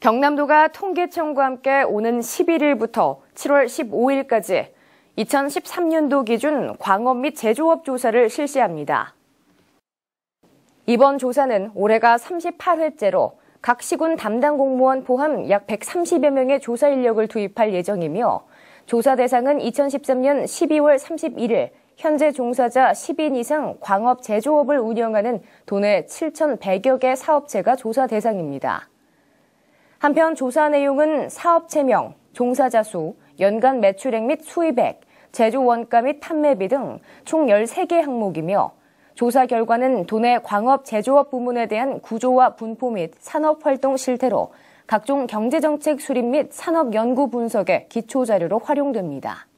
경남도가 통계청과 함께 오는 11일부터 7월 15일까지 2013년도 기준 광업 및 제조업 조사를 실시합니다. 이번 조사는 올해가 38회째로 각 시군 담당 공무원 포함 약 130여 명의 조사 인력을 투입할 예정이며 조사 대상은 2013년 12월 31일 현재 종사자 10인 이상 광업 제조업을 운영하는 도내 7,100여 개 사업체가 조사 대상입니다. 한편 조사 내용은 사업체명, 종사자 수, 연간 매출액 및 수입액, 제조 원가 및 판매비 등 총 13개 항목이며 조사 결과는 도내 광업 제조업 부문에 대한 구조와 분포 및 산업 활동 실태로 각종 경제정책 수립 및 산업 연구 분석의 기초 자료로 활용됩니다.